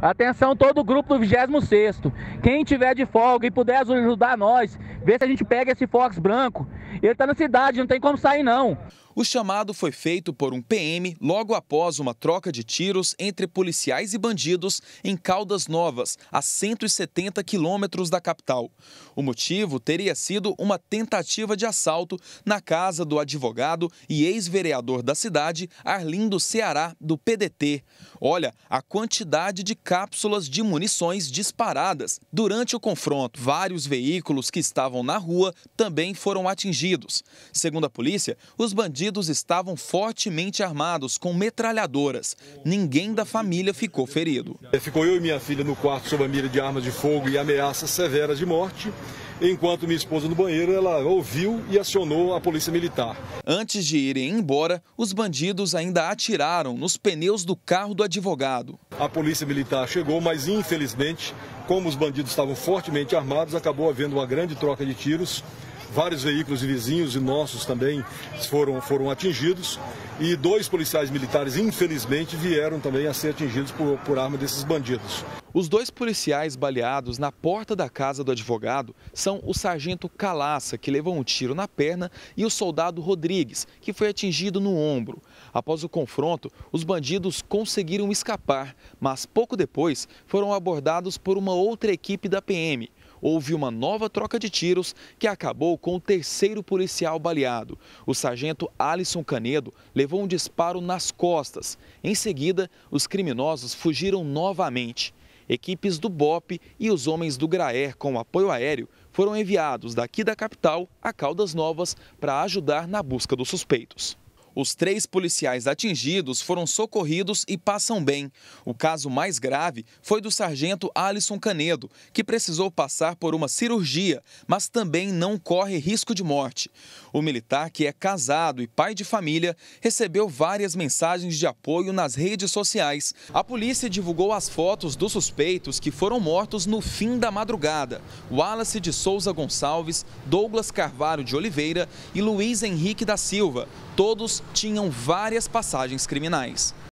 Atenção todo o grupo do 26. Quem tiver de folga e puder ajudar nós, vê se a gente pega esse Fox branco. Ele tá na cidade, não tem como sair não. O chamado foi feito por um PM logo após uma troca de tiros entre policiais e bandidos em Caldas Novas, a 170 quilômetros da capital. O motivo teria sido uma tentativa de assalto na casa do advogado e ex-vereador da cidade, Arlindo Ceará, do PDT. Olha a quantidade de cápsulas de munições disparadas durante o confronto. Vários veículos que estavam na rua também foram atingidos. Segundo a polícia, os bandidos bandidos estavam fortemente armados com metralhadoras. Ninguém da família ficou ferido. Ficou eu e minha filha no quarto sob a mira de armas de fogo e ameaças severas de morte. Enquanto minha esposa no banheiro, ela ouviu e acionou a polícia militar. Antes de irem embora, os bandidos ainda atiraram nos pneus do carro do advogado. A polícia militar chegou, mas infelizmente, como os bandidos estavam fortemente armados, acabou havendo uma grande troca de tiros vários veículos de vizinhos e nossos também foram, foram atingidos. E dois policiais militares, infelizmente, vieram também a ser atingidos por, por arma desses bandidos. Os dois policiais baleados na porta da casa do advogado são o sargento Calaça, que levou um tiro na perna, e o soldado Rodrigues, que foi atingido no ombro. Após o confronto, os bandidos conseguiram escapar, mas pouco depois foram abordados por uma outra equipe da PM. Houve uma nova troca de tiros que acabou com o terceiro policial baleado. O sargento Alisson Canedo levou um disparo nas costas. Em seguida, os criminosos fugiram novamente equipes do BOP e os homens do GRAER com apoio aéreo foram enviados daqui da capital a Caldas Novas para ajudar na busca dos suspeitos. Os três policiais atingidos foram socorridos e passam bem. O caso mais grave foi do sargento Alisson Canedo, que precisou passar por uma cirurgia, mas também não corre risco de morte. O militar, que é casado e pai de família, recebeu várias mensagens de apoio nas redes sociais. A polícia divulgou as fotos dos suspeitos que foram mortos no fim da madrugada: Wallace de Souza Gonçalves, Douglas Carvalho de Oliveira e Luiz Henrique da Silva. Todos tinham várias passagens criminais.